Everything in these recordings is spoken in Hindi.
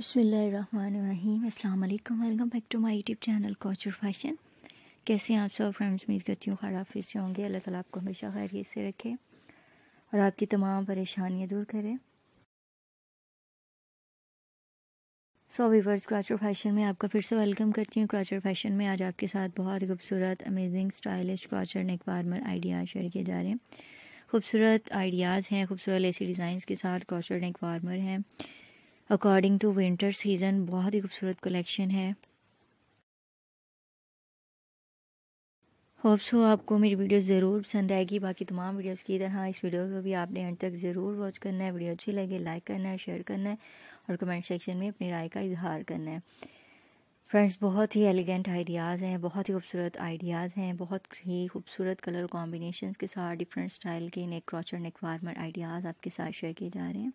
बसमीम अल्लाम welcome back to my YouTube channel crochet fashion कैसे हैं आप सब फ्रेंड्स उम्मीद करती हूँ खराब फिर से होंगे अल्लाह ताला आपको हमेशा खैरियत से रखे और आपकी तमाम परेशानियाँ दूर करे so so, viewers crochet fashion में आपका फिर से वेलकम करती हूँ क्राचर फैशन में आज आपके साथ बहुत खूबसूरत amazing stylish crochet neck warmer idea share किए जा रहे हैं खूबसूरत आइडियाज़ हैं खूबसूरत ऐसी डिज़ाइन के साथ क्राचर नेक वार्मर हैं अकॉर्डिंग टू विंटर सीजन बहुत ही खूबसूरत कलेक्शन है होप्स हो आपको मेरी वीडियो ज़रूर पसंद आएगी बाकी तमाम वीडियोस की तरह इस वीडियो को भी आपने एंड तक ज़रूर वॉच करना है वीडियो अच्छी लगे लाइक करना है शेयर करना है और कमेंट सेक्शन में अपनी राय का इजहार करना है फ्रेंड्स बहुत ही एलिगेंट आइडियाज़ हैं बहुत ही खूबसूरत आइडियाज़ हैं बहुत ही खूबसूरत कलर कॉम्बिनेशन के साथ डिफरेंट स्टाइल के नेक क्रॉचर नेक फार्मर आइडियाज़ आपके साथ शेयर किए जा रहे हैं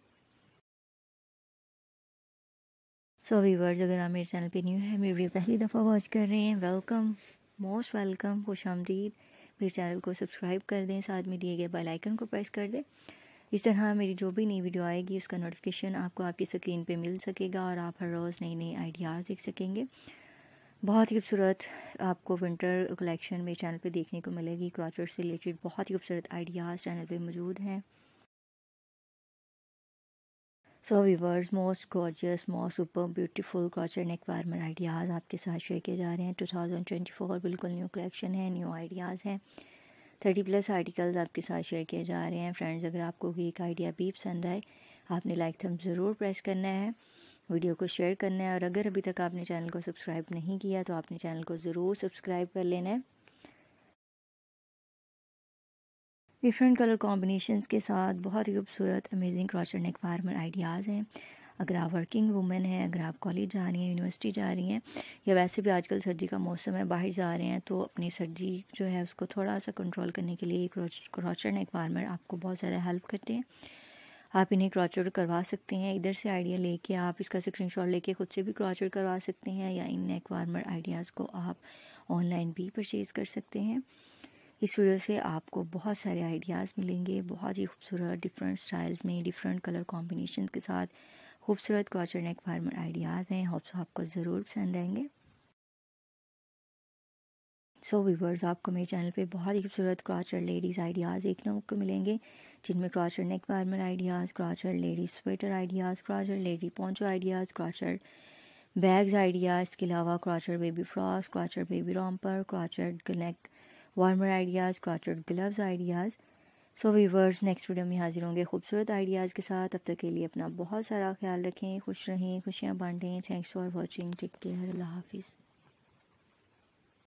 सो वीवर्स अगर आप मेरे चैनल पे न्यू है मेरी वीडियो पहली दफ़ा वॉच कर रहे हैं वेलकम मोस्ट वेलकम खुश आमदीद मेरे चैनल को सब्सक्राइब कर दें साथ में दिए गए बेल आइकन को प्रेस कर दें इस तरह मेरी जो भी नई वीडियो आएगी उसका नोटिफिकेशन आपको आपकी स्क्रीन पे मिल सकेगा और आप हर रोज़ नए नए आइडियाज़ देख सकेंगे बहुत ही खूबसूरत आपको विंटर कलेक्शन मेरे चैनल पे देखने को मिलेगी क्रॉचर से रिलेटेड बहुत ही खूबसूरत आइडियाज़ चैनल पे मौजूद हैं so viewers most gorgeous most super beautiful crochet acquirement ideas आपके साथ शेयर किए जा रहे हैं टू थाउजेंड ट्वेंटी फोर बिल्कुल न्यू कलेक्शन है न्यू आइडियाज़ हैं थर्टी प्लस आर्टिकल्स आपके साथ शेयर किए जा रहे हैं फ्रेंड्स अगर आपको कोई एक आइडिया भी पसंद आए आपने लाइक थम ज़रूर प्रेस करना है वीडियो को शेयर करना है और अगर अभी तक आपने चैनल को सब्सक्राइब नहीं किया तो आपने चैनल को ज़रूर सब्सक्राइब कर लेना है डिफरेंट कलर कॉम्बिनेशन के साथ बहुत ही खूबसूरत amazing crochet neck warmer ideas हैं अगर आप वर्किंग वूमेन हैं अगर आप कॉलेज जा रही हैं यूनिवर्सिटी जा रही हैं या वैसे भी आजकल सर्दी का मौसम है बाहर जा रहे हैं तो अपनी सर्दी जो है उसको थोड़ा सा कंट्रोल करने के लिए क्रॉचर नेक फार्मर आपको बहुत ज़्यादा हेल्प करते हैं आप इन्हें क्रॉचर करवा सकते हैं इधर से आइडिया लेके आप इसका स्क्रीनशॉट लेके ख़ुद से भी क्रॉचर करवा सकते हैं या इन नेक वार्मर आइडियाज़ को आप ऑनलाइन भी परचेज़ कर सकते हैं इस वीडियो से आपको बहुत सारे आइडियाज़ मिलेंगे बहुत ही खूबसूरत डिफरेंट स्टाइल्स में डिफरेंट कलर कॉम्बिनेशन के साथ खूबसूरत क्रॉचर नेक फार्मर आइडियाज़ हैं होप्स आपको ज़रूर पसंद आएंगे सो so, व्यूवर्स आपको मेरे चैनल पे बहुत ही खूबसूरत क्रॉचर लेडीज़ आइडियाज़ देखने को मिलेंगे जिनमें crochet neck warmer ideas crochet ladies sweater ideas crochet lady poncho ideas crochet bags ideas इसके अलावा crochet baby frock crochet baby romper crochet neck warmer ideas crocheted gloves ideas so viewers next video में हाजिर होंगे खूबसूरत आइडियाज़ के साथ अब तक के लिए अपना बहुत सारा ख्याल रखें खुश रहें खुशियाँ बांटें thanks for watching take care अल्लाह हाफिज़